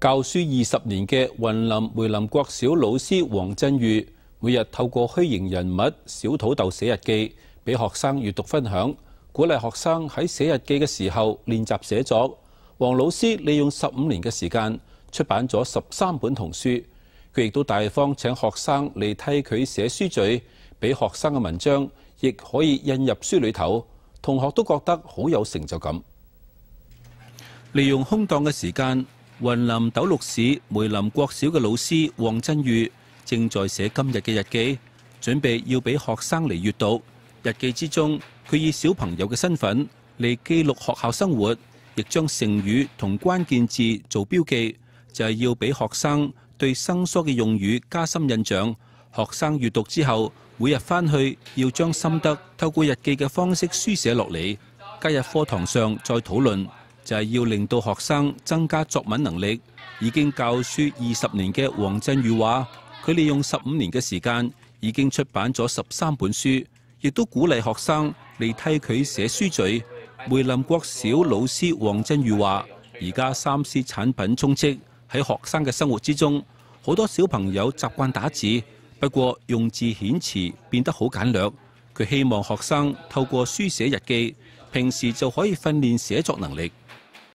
教書二十年嘅雲林梅林國小老師黄振裕，每日透過虛型人物小土豆寫日記，俾學生閱讀分享，鼓勵學生喺寫日記嘅時候練習寫作。黃老師利用十五年嘅時間出版咗十三本童書，佢亦都大方請學生嚟替佢寫書序，俾學生嘅文章亦可以印入書裏頭，同學都覺得好有成就感。利用空檔嘅時間。雲林斗六市梅林國小嘅老師黃真宇正在寫今日嘅日記，準備要俾學生嚟阅讀。日記之中，佢以小朋友嘅身份嚟記錄學校生活，亦將成語同關鍵字做標記，就係要俾學生對生疏嘅用語加深印象。學生阅讀之後，每日翻去要將心得透過日記嘅方式書寫落嚟，加入課堂上再討論。就系要令到学生增加作文能力。已经教书二十年嘅黄振宇话：，佢利用十五年嘅时间，已经出版咗十三本书，亦都鼓励学生嚟替佢写书序。梅林国小老师黄振宇话：，而家三 C 产品充斥喺学生嘅生活之中，好多小朋友习惯打字，不过用字遣词变得好简略。佢希望学生透过书写日记，平时就可以训练写作能力。